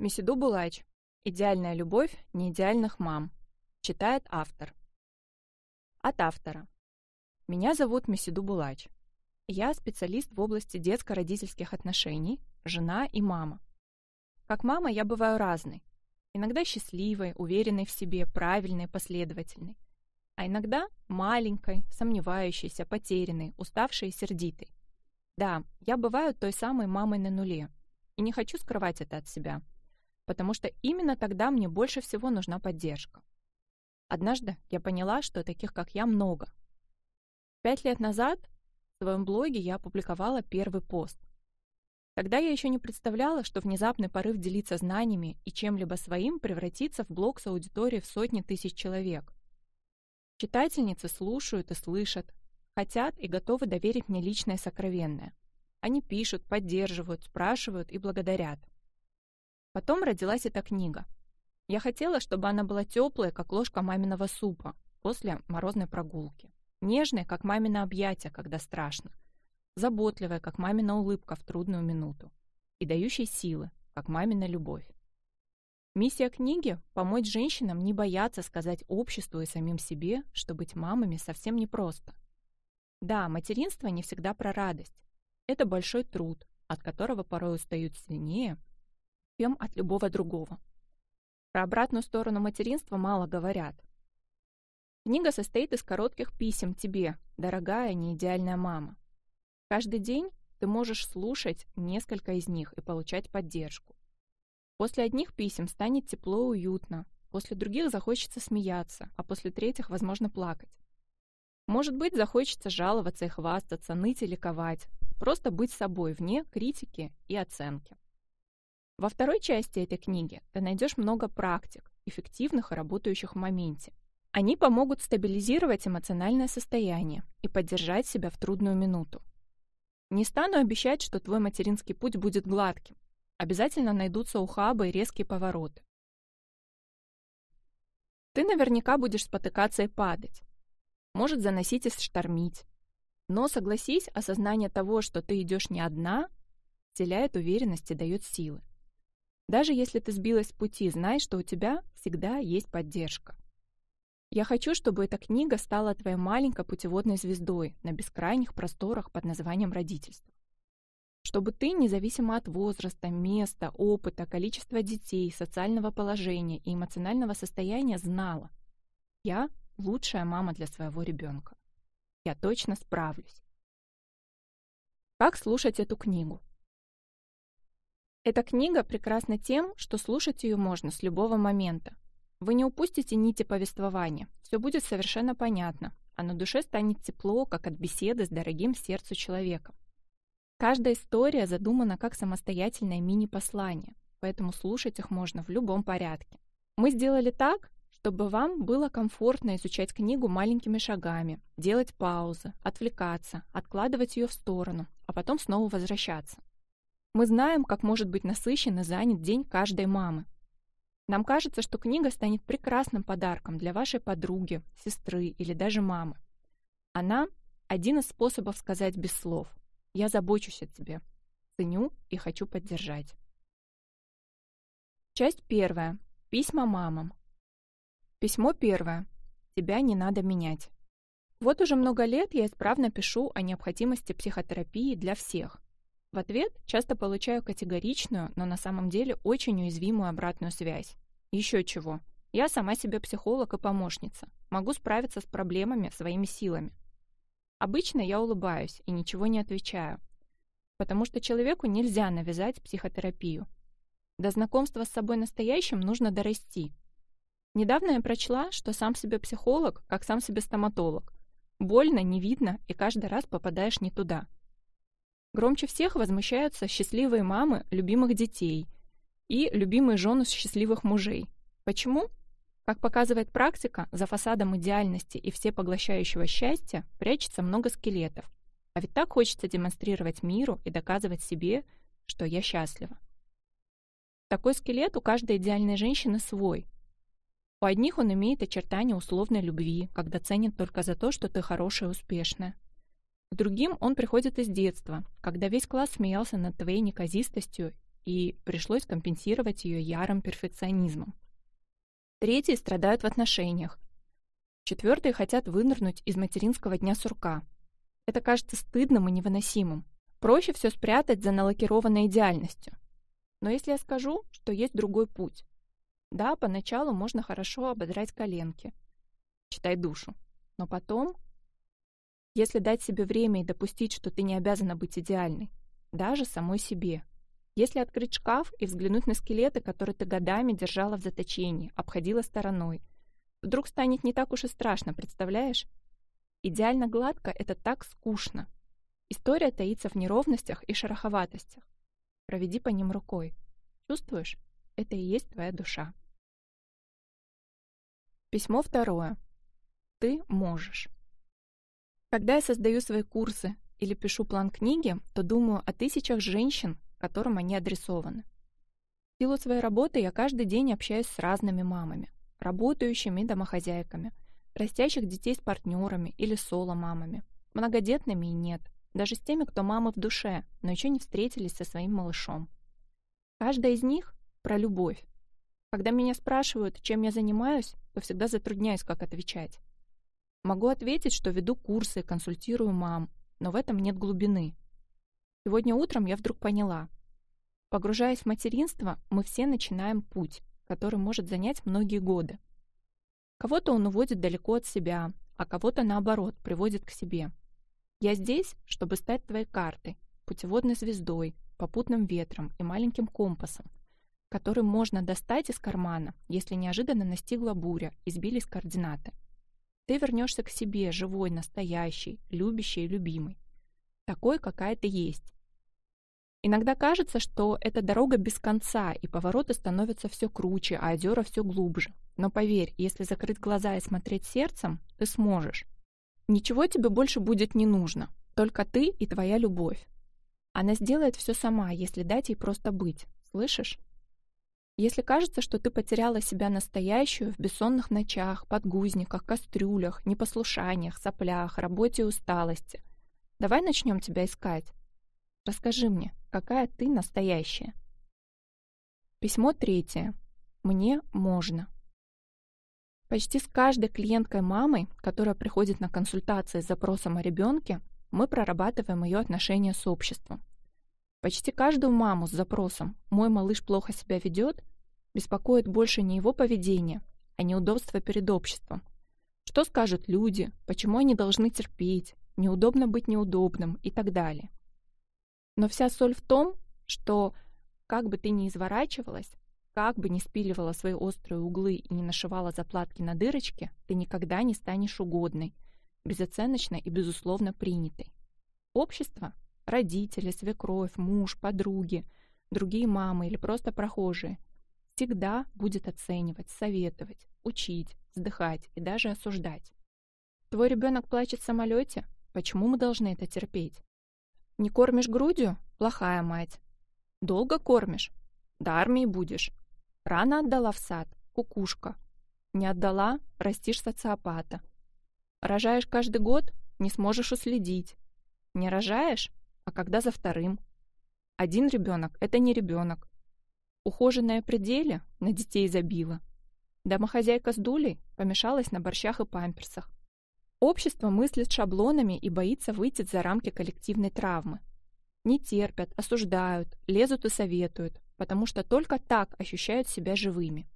Месиду Булач. «Идеальная любовь неидеальных мам». Читает автор. От автора. Меня зовут Месиду Булач. Я специалист в области детско-родительских отношений, жена и мама. Как мама я бываю разной. Иногда счастливой, уверенной в себе, правильной, последовательной. А иногда маленькой, сомневающейся, потерянной, уставшей и сердитой. Да, я бываю той самой мамой на нуле. И не хочу скрывать это от себя потому что именно тогда мне больше всего нужна поддержка. Однажды я поняла, что таких, как я, много. Пять лет назад в своем блоге я опубликовала первый пост. Тогда я еще не представляла, что внезапный порыв делиться знаниями и чем-либо своим превратится в блог с аудиторией в сотни тысяч человек. Читательницы слушают и слышат, хотят и готовы доверить мне личное сокровенное. Они пишут, поддерживают, спрашивают и благодарят. Потом родилась эта книга. Я хотела, чтобы она была теплая, как ложка маминого супа после морозной прогулки, нежная, как мамино объятие, когда страшно, заботливая, как мамина улыбка в трудную минуту и дающей силы, как мамина любовь. Миссия книги — помочь женщинам не бояться сказать обществу и самим себе, что быть мамами совсем непросто. Да, материнство не всегда про радость. Это большой труд, от которого порой устают сильнее — чем от любого другого. Про обратную сторону материнства мало говорят. Книга состоит из коротких писем тебе, дорогая неидеальная мама. Каждый день ты можешь слушать несколько из них и получать поддержку. После одних писем станет тепло и уютно, после других захочется смеяться, а после третьих, возможно, плакать. Может быть, захочется жаловаться и хвастаться, ныть и ликовать, просто быть собой вне критики и оценки. Во второй части этой книги ты найдешь много практик, эффективных и работающих в моменте. Они помогут стабилизировать эмоциональное состояние и поддержать себя в трудную минуту. Не стану обещать, что твой материнский путь будет гладким. Обязательно найдутся ухабы и резкие повороты. Ты наверняка будешь спотыкаться и падать. Может заносить и штормить. Но, согласись, осознание того, что ты идешь не одна, вселяет уверенность и дает силы. Даже если ты сбилась с пути, знай, что у тебя всегда есть поддержка. Я хочу, чтобы эта книга стала твоей маленькой путеводной звездой на бескрайних просторах под названием родительство. Чтобы ты, независимо от возраста, места, опыта, количества детей, социального положения и эмоционального состояния, знала, я лучшая мама для своего ребенка. Я точно справлюсь. Как слушать эту книгу? Эта книга прекрасна тем, что слушать ее можно с любого момента. Вы не упустите нити повествования, все будет совершенно понятно, а на душе станет тепло, как от беседы с дорогим сердцу человеком. Каждая история задумана как самостоятельное мини-послание, поэтому слушать их можно в любом порядке. Мы сделали так, чтобы вам было комфортно изучать книгу маленькими шагами, делать паузы, отвлекаться, откладывать ее в сторону, а потом снова возвращаться. Мы знаем, как может быть насыщен и занят день каждой мамы. Нам кажется, что книга станет прекрасным подарком для вашей подруги, сестры или даже мамы. Она — один из способов сказать без слов «Я забочусь о тебе, ценю и хочу поддержать». Часть первая. Письма мамам. Письмо первое. Тебя не надо менять. Вот уже много лет я исправно пишу о необходимости психотерапии для всех, в ответ часто получаю категоричную, но на самом деле очень уязвимую обратную связь. Еще чего. Я сама себе психолог и помощница. Могу справиться с проблемами своими силами. Обычно я улыбаюсь и ничего не отвечаю, потому что человеку нельзя навязать психотерапию. До знакомства с собой настоящим нужно дорасти. Недавно я прочла, что сам себе психолог, как сам себе стоматолог. Больно, не видно, и каждый раз попадаешь не туда – Громче всех возмущаются счастливые мамы любимых детей и любимые жены счастливых мужей. Почему? Как показывает практика, за фасадом идеальности и всепоглощающего счастья прячется много скелетов. А ведь так хочется демонстрировать миру и доказывать себе, что я счастлива. Такой скелет у каждой идеальной женщины свой. У одних он имеет очертания условной любви, когда ценит только за то, что ты хорошая и успешная. Другим он приходит из детства, когда весь класс смеялся над твоей неказистостью и пришлось компенсировать ее ярым перфекционизмом. Третьи страдают в отношениях. Четвертые хотят вынырнуть из материнского дня сурка. Это кажется стыдным и невыносимым. Проще все спрятать за налакированной идеальностью. Но если я скажу, что есть другой путь. Да, поначалу можно хорошо ободрать коленки. Читай душу. Но потом если дать себе время и допустить, что ты не обязана быть идеальной, даже самой себе. Если открыть шкаф и взглянуть на скелеты, которые ты годами держала в заточении, обходила стороной, вдруг станет не так уж и страшно, представляешь? Идеально гладко — это так скучно. История таится в неровностях и шероховатостях. Проведи по ним рукой. Чувствуешь? Это и есть твоя душа. Письмо второе. Ты можешь. Когда я создаю свои курсы или пишу план книги, то думаю о тысячах женщин, которым они адресованы. В силу своей работы я каждый день общаюсь с разными мамами, работающими домохозяйками, растящих детей с партнерами или соло-мамами, многодетными и нет, даже с теми, кто мамы в душе, но еще не встретились со своим малышом. Каждая из них про любовь. Когда меня спрашивают, чем я занимаюсь, то всегда затрудняюсь, как отвечать. Могу ответить, что веду курсы, консультирую мам, но в этом нет глубины. Сегодня утром я вдруг поняла. Погружаясь в материнство, мы все начинаем путь, который может занять многие годы. Кого-то он уводит далеко от себя, а кого-то, наоборот, приводит к себе. Я здесь, чтобы стать твоей картой, путеводной звездой, попутным ветром и маленьким компасом, который можно достать из кармана, если неожиданно настигла буря и сбились координаты. Ты вернешься к себе, живой, настоящий, любящий и любимый. Такой, какая ты есть. Иногда кажется, что эта дорога без конца, и повороты становятся все круче, а озера все глубже. Но поверь, если закрыть глаза и смотреть сердцем, ты сможешь. Ничего тебе больше будет не нужно, только ты и твоя любовь. Она сделает все сама, если дать ей просто быть, слышишь? Если кажется, что ты потеряла себя настоящую в бессонных ночах, подгузниках, кастрюлях, непослушаниях, соплях, работе и усталости, давай начнем тебя искать. Расскажи мне, какая ты настоящая? Письмо третье. Мне можно. Почти с каждой клиенткой мамой, которая приходит на консультации с запросом о ребенке, мы прорабатываем ее отношения с обществом. Почти каждую маму с запросом «мой малыш плохо себя ведет» беспокоит больше не его поведение, а неудобство перед обществом. Что скажут люди, почему они должны терпеть, неудобно быть неудобным и так далее. Но вся соль в том, что как бы ты ни изворачивалась, как бы ни спиливала свои острые углы и не нашивала заплатки на дырочки, ты никогда не станешь угодной, безоценочной и безусловно принятой. Общество Родители, свекровь, муж, подруги, другие мамы или просто прохожие. Всегда будет оценивать, советовать, учить, вздыхать и даже осуждать. Твой ребенок плачет в самолете? Почему мы должны это терпеть? Не кормишь грудью? Плохая мать. Долго кормишь? До армии будешь. Рано отдала в сад? Кукушка. Не отдала? Растишь социопата. Рожаешь каждый год? Не сможешь уследить. Не рожаешь? а когда за вторым. Один ребенок — это не ребенок. Ухоженная при на детей забила. Домохозяйка с дулей помешалась на борщах и памперсах. Общество мыслит шаблонами и боится выйти за рамки коллективной травмы. Не терпят, осуждают, лезут и советуют, потому что только так ощущают себя живыми.